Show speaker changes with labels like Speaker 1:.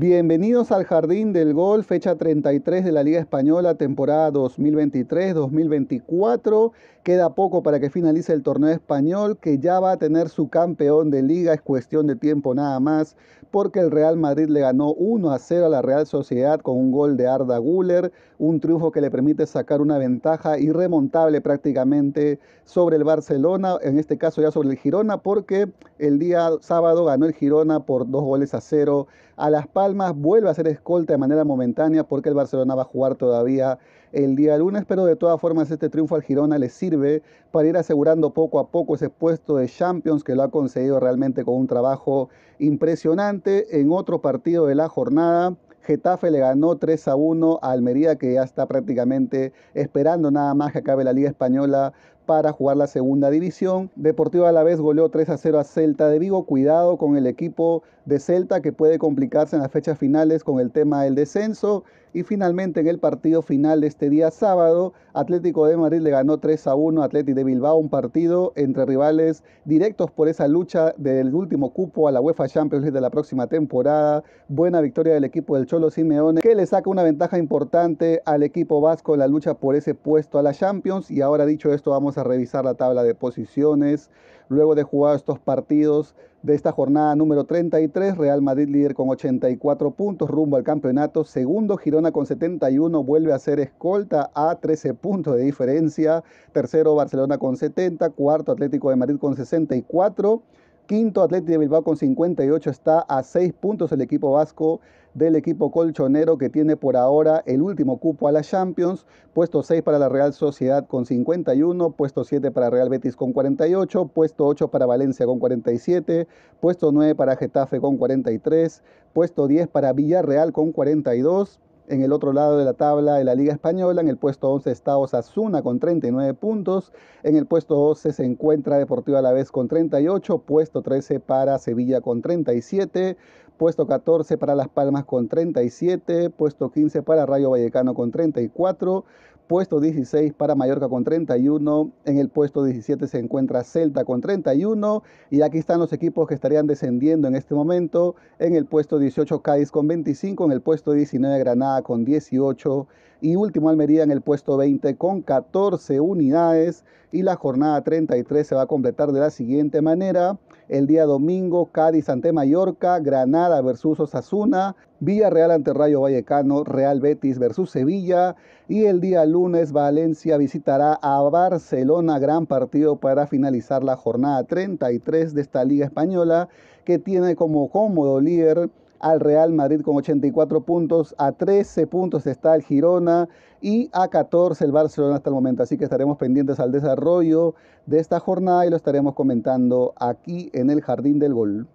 Speaker 1: Bienvenidos al Jardín del Gol, fecha 33 de la Liga Española, temporada 2023-2024. Queda poco para que finalice el torneo español, que ya va a tener su campeón de liga, es cuestión de tiempo nada más, porque el Real Madrid le ganó 1 a 0 a la Real Sociedad con un gol de Arda Guller, un triunfo que le permite sacar una ventaja irremontable prácticamente sobre el Barcelona, en este caso ya sobre el Girona, porque el día sábado ganó el Girona por dos goles a cero a las más vuelve a ser escolta de manera momentánea porque el Barcelona va a jugar todavía el día lunes, pero de todas formas este triunfo al Girona le sirve para ir asegurando poco a poco ese puesto de Champions que lo ha conseguido realmente con un trabajo impresionante. En otro partido de la jornada, Getafe le ganó 3 a 1 a Almería, que ya está prácticamente esperando nada más que acabe la Liga Española para jugar la segunda división. Deportivo a la vez goleó 3 a 0 a Celta de Vigo. Cuidado con el equipo de Celta que puede complicarse en las fechas finales con el tema del descenso. Y finalmente en el partido final de este día sábado, Atlético de Madrid le ganó 3 a 1 a Atlético de Bilbao, un partido entre rivales directos por esa lucha del último cupo a la UEFA Champions de la próxima temporada. Buena victoria del equipo del Cholo Simeone, que le saca una ventaja importante al equipo vasco en la lucha por ese puesto a la Champions. Y ahora dicho esto, vamos a revisar la tabla de posiciones. Luego de jugar estos partidos de esta jornada número 33, Real Madrid líder con 84 puntos rumbo al campeonato. Segundo, Girona con 71, vuelve a ser escolta a 13 puntos de diferencia. Tercero, Barcelona con 70. Cuarto, Atlético de Madrid con 64. Quinto, Atlético de Bilbao con 58 está a 6 puntos el equipo vasco del equipo colchonero que tiene por ahora el último cupo a la Champions, puesto 6 para la Real Sociedad con 51, puesto 7 para Real Betis con 48, puesto 8 para Valencia con 47, puesto 9 para Getafe con 43, puesto 10 para Villarreal con 42 en el otro lado de la tabla de la Liga Española, en el puesto 11 está Osasuna con 39 puntos. En el puesto 12 se encuentra Deportivo Alavés con 38. Puesto 13 para Sevilla con 37 puesto 14 para Las Palmas con 37, puesto 15 para Rayo Vallecano con 34, puesto 16 para Mallorca con 31, en el puesto 17 se encuentra Celta con 31 y aquí están los equipos que estarían descendiendo en este momento, en el puesto 18 Cádiz con 25, en el puesto 19 Granada con 18 y último Almería en el puesto 20 con 14 unidades y la jornada 33 se va a completar de la siguiente manera. El día domingo, Cádiz ante Mallorca, Granada versus Osasuna, Villarreal ante Rayo Vallecano, Real Betis versus Sevilla. Y el día lunes, Valencia visitará a Barcelona, gran partido para finalizar la jornada 33 de esta Liga Española, que tiene como cómodo líder al Real Madrid con 84 puntos, a 13 puntos está el Girona y a 14 el Barcelona hasta el momento. Así que estaremos pendientes al desarrollo de esta jornada y lo estaremos comentando aquí en el Jardín del Gol.